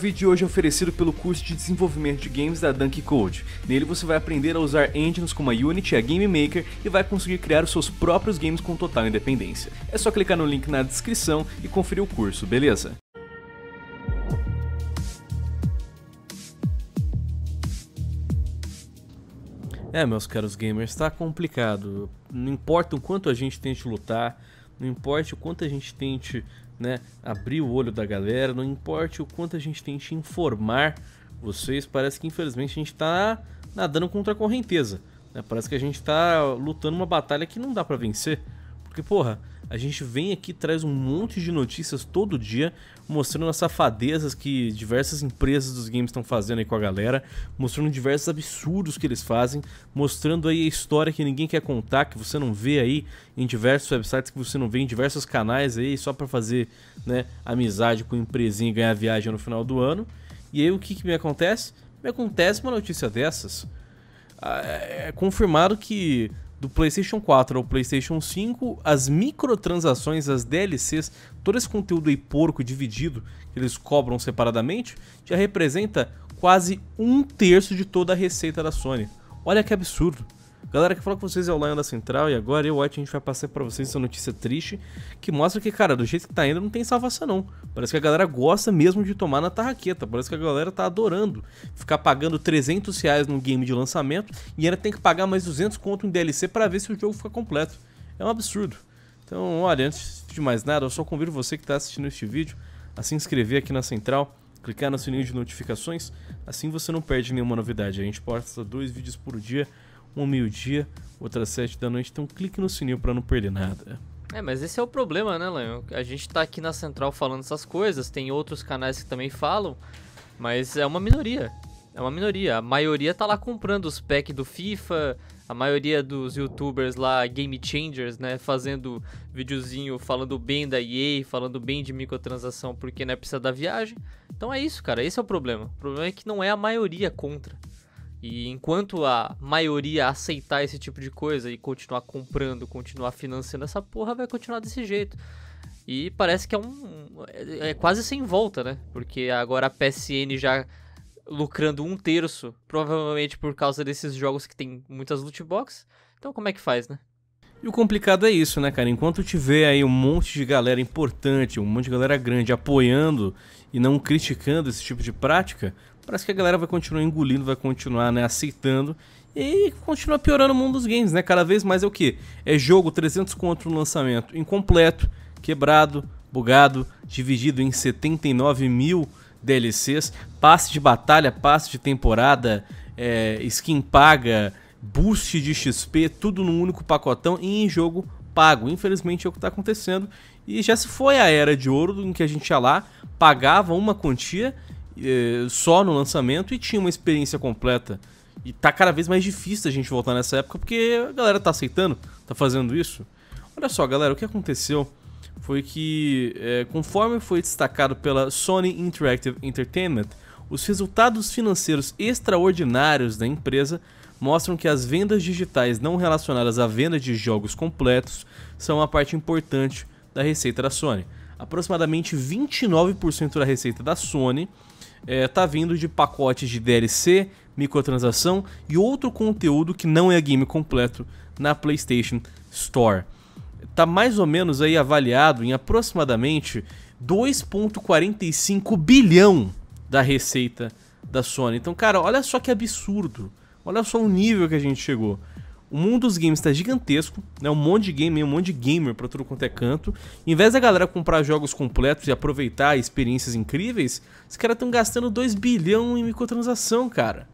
O vídeo de hoje é oferecido pelo curso de desenvolvimento de games da Dunk Code. Nele você vai aprender a usar engines como a Unity e a Game Maker e vai conseguir criar os seus próprios games com total independência. É só clicar no link na descrição e conferir o curso, beleza? É, meus caros gamers, está complicado. Não importa o quanto a gente tente lutar, não importa o quanto a gente tente né, abrir o olho da galera, não importa o quanto a gente tente informar vocês, parece que infelizmente a gente está nadando contra a correnteza. Né? Parece que a gente está lutando uma batalha que não dá para vencer. Porque, porra, a gente vem aqui traz um monte de notícias todo dia, mostrando as safadezas que diversas empresas dos games estão fazendo aí com a galera, mostrando diversos absurdos que eles fazem, mostrando aí a história que ninguém quer contar, que você não vê aí em diversos websites, que você não vê em diversos canais aí, só para fazer né, amizade com a empresinha e ganhar viagem no final do ano. E aí o que, que me acontece? Me acontece uma notícia dessas. Ah, é, é confirmado que do PlayStation 4 ao PlayStation 5, as microtransações, as DLCs, todo esse conteúdo aí porco dividido que eles cobram separadamente, já representa quase um terço de toda a receita da Sony. Olha que absurdo. Galera, que fala com vocês é o Lion da Central e agora eu, White, a gente vai passar para vocês essa notícia triste que mostra que, cara, do jeito que tá indo não tem salvação não. Parece que a galera gosta mesmo de tomar na tarraqueta, parece que a galera tá adorando ficar pagando 300 reais num game de lançamento e ainda tem que pagar mais 200 conto em DLC para ver se o jogo fica completo. É um absurdo. Então, olha, antes de mais nada, eu só convido você que está assistindo este vídeo a se inscrever aqui na Central, clicar no sininho de notificações, assim você não perde nenhuma novidade. A gente posta dois vídeos por dia uma meio-dia, outra às sete da noite. Então clique no sininho para não perder nada. É, mas esse é o problema, né, Léo A gente tá aqui na central falando essas coisas, tem outros canais que também falam, mas é uma minoria. É uma minoria. A maioria tá lá comprando os packs do FIFA, a maioria dos youtubers lá, game changers, né, fazendo videozinho falando bem da EA, falando bem de microtransação porque não né, precisa da viagem. Então é isso, cara, esse é o problema. O problema é que não é a maioria contra. E enquanto a maioria aceitar esse tipo de coisa e continuar comprando, continuar financiando essa porra, vai continuar desse jeito. E parece que é um. É, é quase sem volta, né? Porque agora a PSN já lucrando um terço, provavelmente por causa desses jogos que tem muitas loot boxes. Então como é que faz, né? E o complicado é isso, né, cara? Enquanto tiver aí um monte de galera importante, um monte de galera grande apoiando e não criticando esse tipo de prática, parece que a galera vai continuar engolindo, vai continuar, né, aceitando e continua piorando o mundo dos games, né? Cada vez mais é o que? É jogo 300 contra no lançamento, incompleto, quebrado, bugado, dividido em 79 mil DLCs, passe de batalha, passe de temporada, é, skin paga, boost de XP, tudo num único pacotão e em jogo pago. Infelizmente é o que está acontecendo. E já se foi a era de ouro em que a gente ia lá, pagava uma quantia eh, só no lançamento e tinha uma experiência completa. E tá cada vez mais difícil a gente voltar nessa época porque a galera tá aceitando, tá fazendo isso. Olha só, galera, o que aconteceu foi que, eh, conforme foi destacado pela Sony Interactive Entertainment, os resultados financeiros extraordinários da empresa mostram que as vendas digitais não relacionadas à venda de jogos completos são uma parte importante da receita da Sony. Aproximadamente 29% da receita da Sony está é, tá vindo de pacotes de DLC, microtransação e outro conteúdo que não é game completo na PlayStation Store. Está mais ou menos aí avaliado em aproximadamente 2,45 bilhão da receita da Sony. Então, cara, olha só que absurdo. Olha só o nível que a gente chegou. O mundo dos games está gigantesco, né? Um monte de game, um monte de gamer para tudo quanto é canto. Em vez da galera comprar jogos completos e aproveitar experiências incríveis, os caras estão gastando 2 bilhões em microtransação, cara.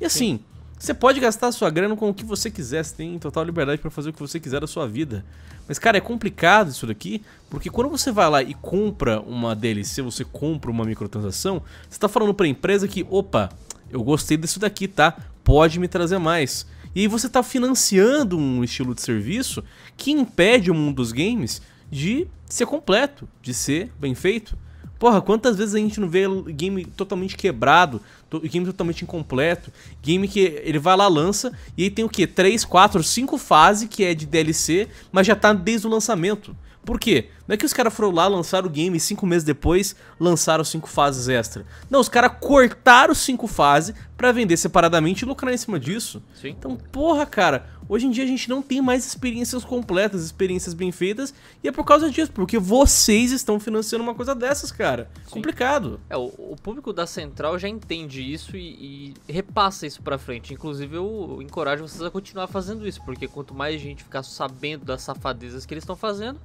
E assim, Sim. Você pode gastar sua grana com o que você quiser, você tem total liberdade para fazer o que você quiser da sua vida. Mas, cara, é complicado isso daqui, porque quando você vai lá e compra uma DLC, você compra uma microtransação, você está falando para a empresa que, opa, eu gostei disso daqui, tá? Pode me trazer mais. E aí você está financiando um estilo de serviço que impede o mundo dos games de ser completo, de ser bem feito. Porra, quantas vezes a gente não vê game totalmente quebrado, game totalmente incompleto, game que ele vai lá, lança, e aí tem o quê? 3, 4, 5 fases que é de DLC, mas já tá desde o lançamento. Por quê? Não é que os caras foram lá, lançaram o game e cinco meses depois lançaram cinco fases extra. Não, os caras cortaram cinco fases para vender separadamente e lucrar em cima disso. Sim. Então, porra, cara, hoje em dia a gente não tem mais experiências completas, experiências bem feitas, e é por causa disso, porque vocês estão financiando uma coisa dessas, cara. Sim. Complicado. É, o, o, público da Central já entende isso e, e repassa isso pra frente. Inclusive, eu encorajo vocês a continuar fazendo isso, porque quanto mais gente ficar sabendo das safadezas que eles estão fazendo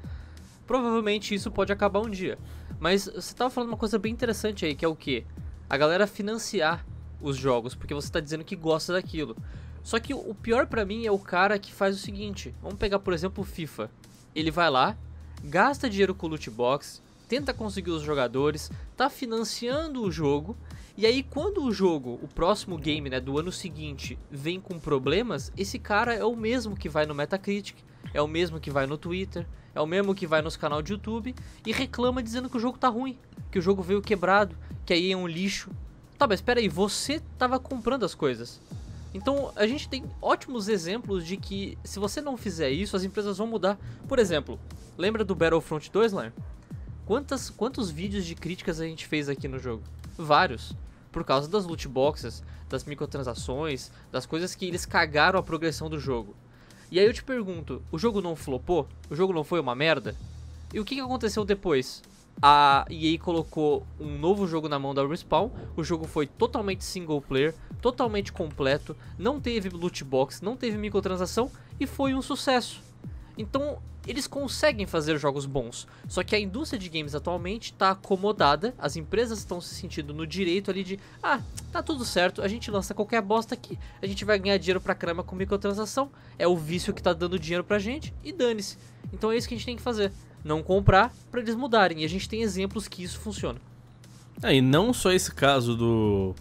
Provavelmente isso pode acabar um dia. Mas você tava falando uma coisa bem interessante aí, que é o que? A galera financiar os jogos, porque você tá dizendo que gosta daquilo. Só que o pior para mim é o cara que faz o seguinte: vamos pegar, por exemplo, o FIFA. Ele vai lá, gasta dinheiro com o loot box, tenta conseguir os jogadores, tá financiando o jogo, e aí quando o jogo, o próximo game, né, do ano seguinte, vem com problemas, esse cara é o mesmo que vai no Metacritic, é o mesmo que vai no Twitter, é o mesmo que vai nos canal de YouTube e reclama dizendo que o jogo tá ruim, que o jogo veio quebrado, que aí é um lixo. Tá, mas espera aí, você tava comprando as coisas. Então a gente tem ótimos exemplos de que se você não fizer isso, as empresas vão mudar. Por exemplo, lembra do Battlefront 2, lá? Quantas, quantos vídeos de críticas a gente fez aqui no jogo? Vários. Por causa das loot boxes, das microtransações, das coisas que eles cagaram a progressão do jogo. E aí eu te pergunto, o jogo não flopou? O jogo não foi uma merda? E o que, aconteceu depois? A EA colocou um novo jogo na mão da Respawn, o jogo foi totalmente single player, totalmente completo, não teve loot box, não teve microtransação e foi um sucesso. Então, eles conseguem fazer jogos bons. Só que a indústria de games atualmente está acomodada, as empresas estão se sentindo no direito ali de, ah, tá tudo certo, a gente lança qualquer bosta aqui, a gente vai ganhar dinheiro pra caramba com microtransação, é o vício que tá dando dinheiro pra gente e dane-se. Então é isso que a gente tem que fazer, não comprar para eles mudarem. E a gente tem exemplos que isso funciona. É, e não só esse caso do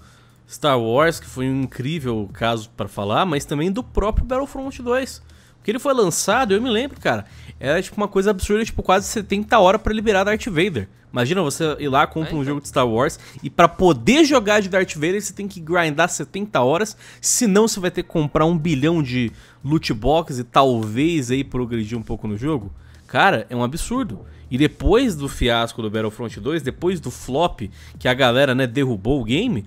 Star Wars, que foi um incrível caso para falar, mas também do próprio Battlefront 2 porque ele foi lançado, eu me lembro, cara, era tipo uma coisa absurda, tipo quase 70 horas para liberar Darth Vader. Imagina você ir lá, compra é, um então. jogo de Star Wars e para poder jogar de Darth Vader você tem que grindar 70 horas, senão você vai ter que comprar um bilhão de loot box e talvez aí progredir um pouco no jogo. Cara, é um absurdo. E depois do fiasco do Battlefront 2, depois do flop que a galera, né, derrubou o game,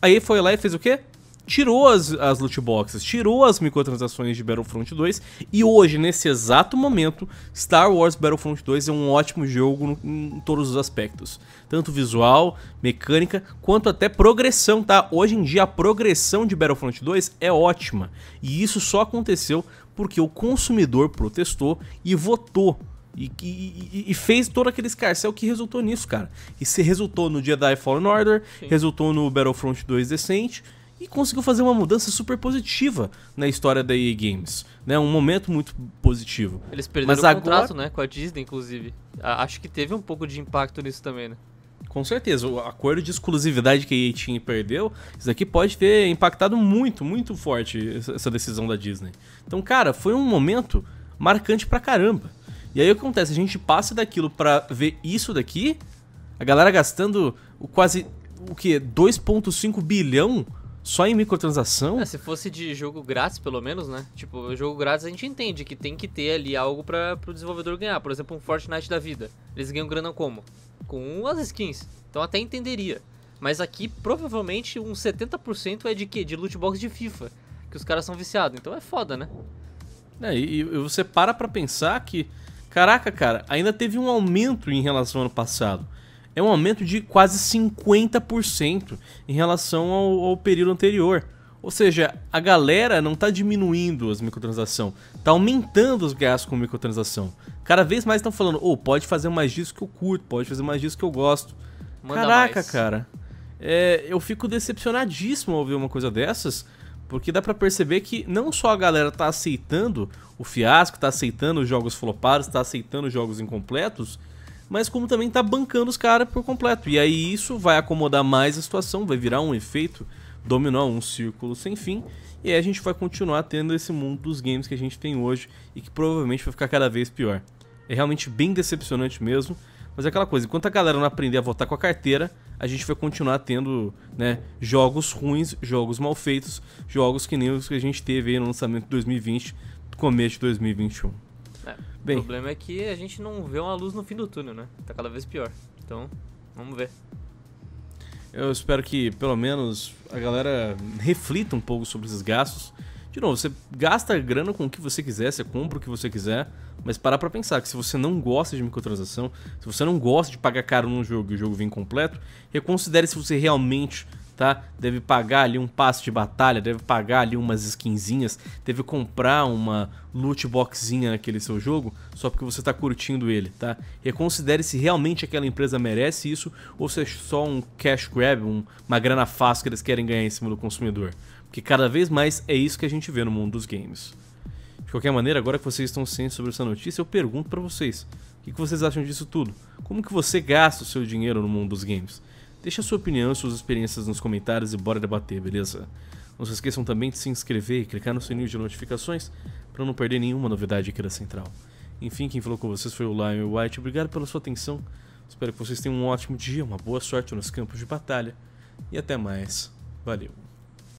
aí foi lá e fez o quê? tirou as, as loot boxes, tirou as microtransações de Battlefront 2 e hoje, nesse exato momento, Star Wars Battlefront 2 é um ótimo jogo em todos os aspectos. Tanto visual, mecânica, quanto até progressão, tá? Hoje em dia a progressão de Battlefront 2 é ótima. E isso só aconteceu porque o consumidor protestou e votou e, e, e, fez todo aquele escarcel que resultou nisso, cara. E se resultou no Jedi Fallen Order, Sim. resultou no Battlefront 2 decente, e conseguiu fazer uma mudança super positiva na história da EA Games. Né? Um momento muito positivo. Eles perderam Mas o contrato né? com a Disney, inclusive. Acho que teve um pouco de impacto nisso também, né? Com certeza, o acordo de exclusividade que a EA tinha e perdeu, isso daqui pode ter impactado muito, muito forte essa decisão da Disney. Então, cara, foi um momento marcante pra caramba. E aí o que acontece? A gente passa daquilo pra ver isso daqui, a galera gastando o quase o que 2.5 bilhão só em microtransação? É, se fosse de jogo grátis, pelo menos, né? Tipo, jogo grátis a gente entende que tem que ter ali algo para o desenvolvedor ganhar. Por exemplo, um Fortnite da vida. Eles ganham grana como? Com as skins. Então até entenderia. Mas aqui, provavelmente, uns 70% é de quê? De loot box de FIFA. Que os caras são viciados. Então é foda, né? É, e, e você para pra pensar que... Caraca, cara, ainda teve um aumento em relação ao ano passado é um aumento de quase 50% em relação ao, ao período anterior. Ou seja, a galera não está diminuindo as microtransações, está aumentando os gastos com microtransação. Cada vez mais estão falando, oh, pode fazer mais disso que eu curto, pode fazer mais disso que eu gosto. Manda Caraca, mais. cara. É, eu fico decepcionadíssimo ao ouvir uma coisa dessas, porque dá para perceber que não só a galera está aceitando o fiasco, está aceitando os jogos flopados, está aceitando os jogos incompletos, mas como também tá bancando os caras por completo. E aí isso vai acomodar mais a situação, vai virar um efeito dominó, um círculo sem fim. E aí a gente vai continuar tendo esse mundo dos games que a gente tem hoje e que provavelmente vai ficar cada vez pior. É realmente bem decepcionante mesmo. Mas é aquela coisa, enquanto a galera não aprender a votar com a carteira, a gente vai continuar tendo né, jogos ruins, jogos mal feitos, jogos que nem os que a gente teve no lançamento de 2020, começo de 2021. É, Bem, o problema é que a gente não vê uma luz no fim do túnel, né? Tá cada vez pior. Então, vamos ver. Eu espero que pelo menos a galera reflita um pouco sobre esses gastos. De novo, você gasta grana com o que você quiser, você compra o que você quiser, mas parar pra pensar que se você não gosta de microtransação, se você não gosta de pagar caro num jogo e o jogo vem completo, reconsidere se você realmente tá? Deve pagar ali um passo de batalha, deve pagar ali umas skinzinhas, deve comprar uma loot boxinha naquele seu jogo só porque você está curtindo ele, tá? Reconsidere se realmente aquela empresa merece isso ou se é só um cash grab, um, uma grana fácil que eles querem ganhar em cima do consumidor. Porque cada vez mais é isso que a gente vê no mundo dos games. De qualquer maneira, agora que vocês estão cientes sobre essa notícia, eu pergunto para vocês, o que vocês acham disso tudo? Como que você gasta o seu dinheiro no mundo dos games? Deixe a sua opinião e suas experiências nos comentários e bora debater, beleza? Não se esqueçam também de se inscrever e clicar no sininho de notificações para não perder nenhuma novidade aqui da Central. Enfim, quem falou com vocês foi o Lion White. Obrigado pela sua atenção. Espero que vocês tenham um ótimo dia, uma boa sorte nos campos de batalha e até mais. Valeu.